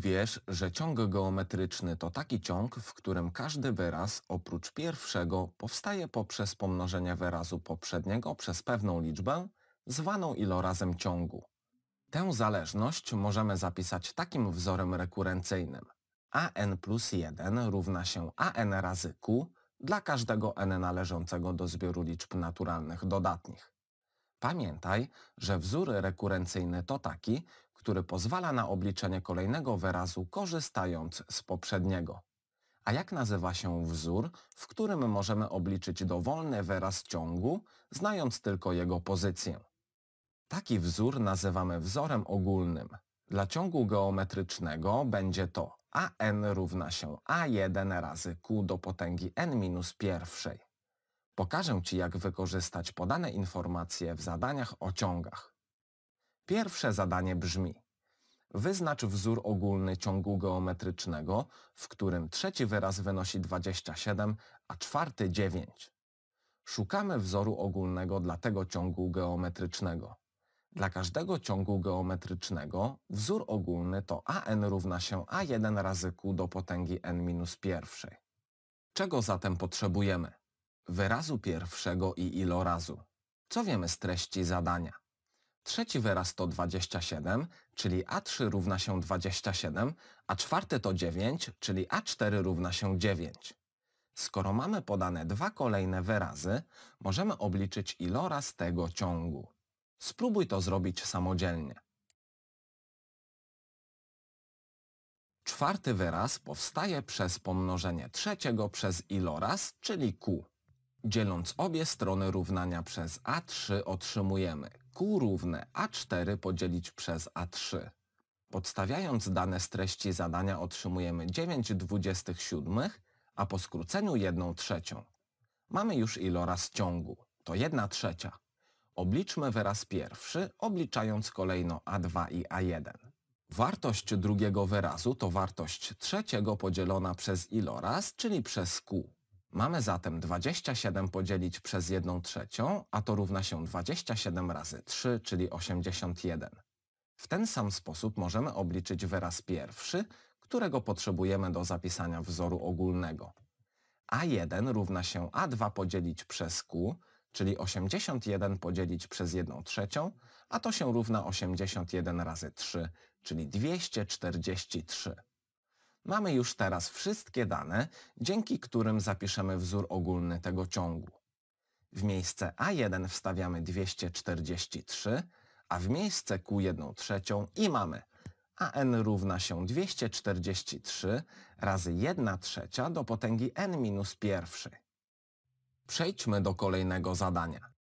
wiesz, że ciąg geometryczny to taki ciąg, w którym każdy wyraz oprócz pierwszego powstaje poprzez pomnożenie wyrazu poprzedniego przez pewną liczbę, zwaną ilorazem ciągu. Tę zależność możemy zapisać takim wzorem rekurencyjnym. an plus 1 równa się an razy q dla każdego n należącego do zbioru liczb naturalnych dodatnich. Pamiętaj, że wzór rekurencyjny to taki, który pozwala na obliczenie kolejnego wyrazu korzystając z poprzedniego. A jak nazywa się wzór, w którym możemy obliczyć dowolny wyraz ciągu, znając tylko jego pozycję? Taki wzór nazywamy wzorem ogólnym. Dla ciągu geometrycznego będzie to a n równa się a1 razy q do potęgi n minus pierwszej. Pokażę Ci, jak wykorzystać podane informacje w zadaniach o ciągach. Pierwsze zadanie brzmi Wyznacz wzór ogólny ciągu geometrycznego, w którym trzeci wyraz wynosi 27, a czwarty 9. Szukamy wzoru ogólnego dla tego ciągu geometrycznego. Dla każdego ciągu geometrycznego wzór ogólny to an równa się a1 razy q do potęgi n minus pierwszej. Czego zatem potrzebujemy? wyrazu pierwszego i ilorazu. Co wiemy z treści zadania? Trzeci wyraz to 27, czyli A3 równa się 27, a czwarty to 9, czyli A4 równa się 9. Skoro mamy podane dwa kolejne wyrazy, możemy obliczyć iloraz tego ciągu. Spróbuj to zrobić samodzielnie. Czwarty wyraz powstaje przez pomnożenie trzeciego przez iloraz, czyli Q. Dzieląc obie strony równania przez a3 otrzymujemy q równe a4 podzielić przez a3. Podstawiając dane z treści zadania otrzymujemy 9 27 a po skróceniu 1 trzecią. Mamy już iloraz ciągu, to 1 trzecia. Obliczmy wyraz pierwszy, obliczając kolejno a2 i a1. Wartość drugiego wyrazu to wartość trzeciego podzielona przez iloraz, czyli przez q. Mamy zatem 27 podzielić przez 1 trzecią, a to równa się 27 razy 3, czyli 81. W ten sam sposób możemy obliczyć wyraz pierwszy, którego potrzebujemy do zapisania wzoru ogólnego. A1 równa się A2 podzielić przez Q, czyli 81 podzielić przez 1 trzecią, a to się równa 81 razy 3, czyli 243. Mamy już teraz wszystkie dane, dzięki którym zapiszemy wzór ogólny tego ciągu. W miejsce A1 wstawiamy 243, a w miejsce Q1 trzecią i mamy AN równa się 243 razy 1 trzecia do potęgi n minus pierwszy. Przejdźmy do kolejnego zadania.